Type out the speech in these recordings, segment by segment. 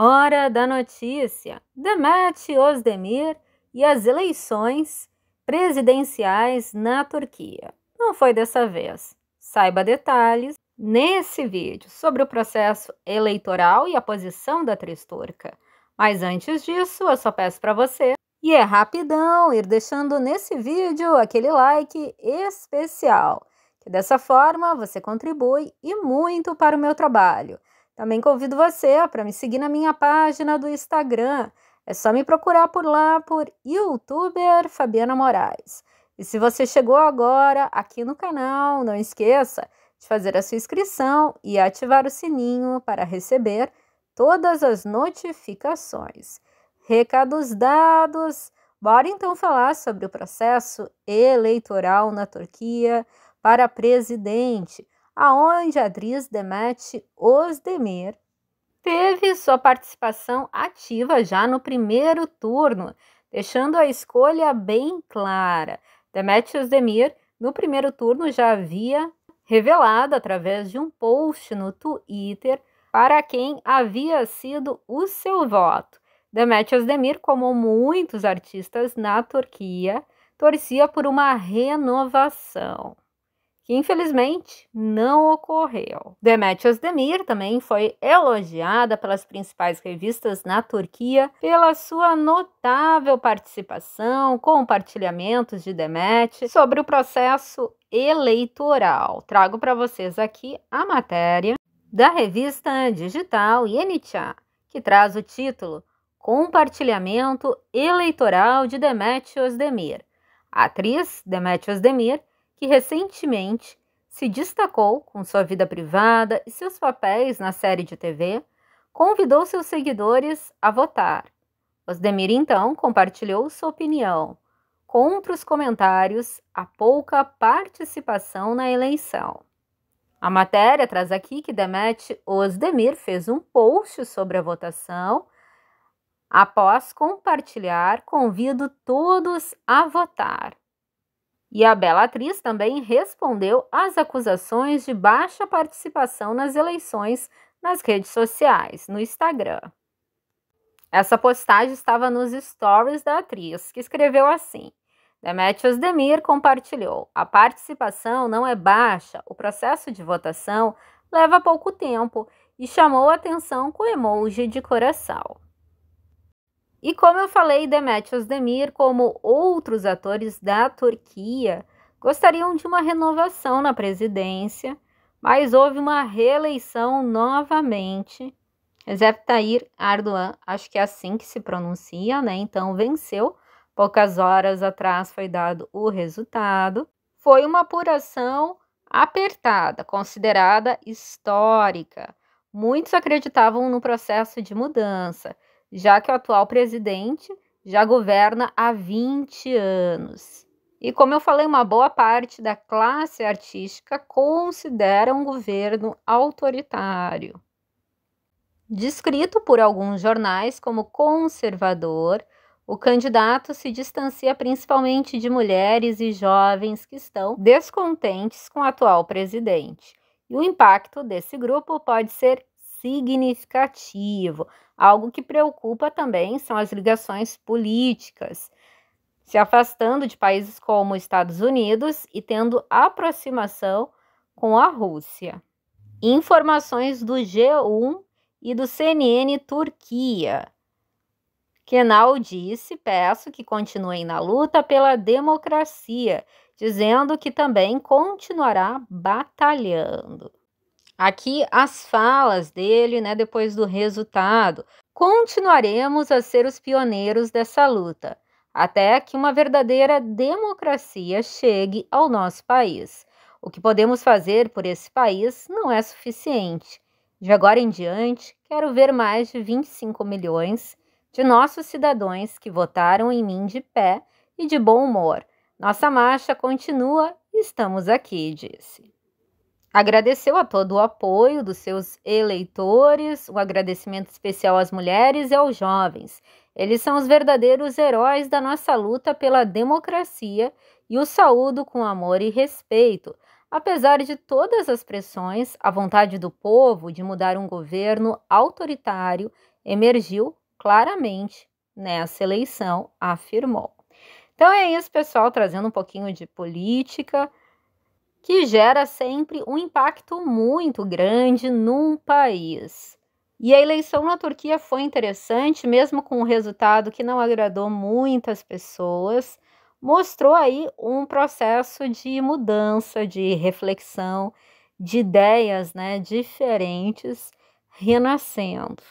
Hora da notícia: Demet Özdemir e as eleições presidenciais na Turquia. Não foi dessa vez. Saiba detalhes nesse vídeo sobre o processo eleitoral e a posição da Tristurca. Mas antes disso, eu só peço para você e é rapidão ir deixando nesse vídeo aquele like especial, que dessa forma você contribui e muito para o meu trabalho. Também convido você para me seguir na minha página do Instagram. É só me procurar por lá por youtuber Fabiana Moraes. E se você chegou agora aqui no canal, não esqueça de fazer a sua inscrição e ativar o sininho para receber todas as notificações. Recados dados, bora então falar sobre o processo eleitoral na Turquia para presidente aonde a atriz Demet Osdemir teve sua participação ativa já no primeiro turno, deixando a escolha bem clara. Demet Osdemir, no primeiro turno, já havia revelado através de um post no Twitter para quem havia sido o seu voto. Demet Özdemir, como muitos artistas na Turquia, torcia por uma renovação que infelizmente não ocorreu. Demet Özdemir também foi elogiada pelas principais revistas na Turquia pela sua notável participação, compartilhamentos de Demet sobre o processo eleitoral. Trago para vocês aqui a matéria da revista digital Yenicha, que traz o título Compartilhamento Eleitoral de Demet Özdemir. A atriz Demet Özdemir que recentemente se destacou com sua vida privada e seus papéis na série de TV, convidou seus seguidores a votar. Osdemir então compartilhou sua opinião contra os comentários a pouca participação na eleição. A matéria traz aqui que Demet Osdemir fez um post sobre a votação. Após compartilhar, convido todos a votar. E a bela atriz também respondeu às acusações de baixa participação nas eleições nas redes sociais, no Instagram. Essa postagem estava nos stories da atriz, que escreveu assim: Demetrios Demir compartilhou: A participação não é baixa, o processo de votação leva pouco tempo e chamou a atenção com emoji de coração. E como eu falei, Demet Demir, como outros atores da Turquia, gostariam de uma renovação na presidência, mas houve uma reeleição novamente. Recep Tayyip Erdogan, acho que é assim que se pronuncia, né? Então venceu. Poucas horas atrás foi dado o resultado. Foi uma apuração apertada, considerada histórica. Muitos acreditavam no processo de mudança já que o atual presidente já governa há 20 anos. E como eu falei, uma boa parte da classe artística considera um governo autoritário. Descrito por alguns jornais como conservador, o candidato se distancia principalmente de mulheres e jovens que estão descontentes com o atual presidente. E o impacto desse grupo pode ser significativo. Algo que preocupa também são as ligações políticas, se afastando de países como Estados Unidos e tendo aproximação com a Rússia. Informações do G1 e do CNN Turquia. Kenal disse: peço que continuem na luta pela democracia, dizendo que também continuará batalhando. Aqui as falas dele, né, depois do resultado. Continuaremos a ser os pioneiros dessa luta, até que uma verdadeira democracia chegue ao nosso país. O que podemos fazer por esse país não é suficiente. De agora em diante, quero ver mais de 25 milhões de nossos cidadãos que votaram em mim de pé e de bom humor. Nossa marcha continua e estamos aqui, disse. Agradeceu a todo o apoio dos seus eleitores, um agradecimento especial às mulheres e aos jovens. Eles são os verdadeiros heróis da nossa luta pela democracia e o saúdo com amor e respeito. Apesar de todas as pressões, a vontade do povo de mudar um governo autoritário emergiu claramente nessa eleição, afirmou. Então é isso, pessoal, trazendo um pouquinho de política que gera sempre um impacto muito grande num país. E a eleição na Turquia foi interessante, mesmo com um resultado que não agradou muitas pessoas, mostrou aí um processo de mudança, de reflexão, de ideias né, diferentes renascendo,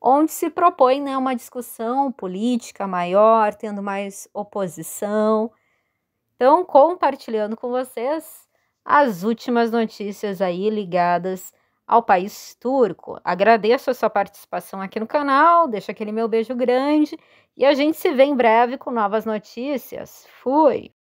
onde se propõe né, uma discussão política maior, tendo mais oposição, então, compartilhando com vocês as últimas notícias aí ligadas ao país turco. Agradeço a sua participação aqui no canal, deixo aquele meu beijo grande e a gente se vê em breve com novas notícias. Fui!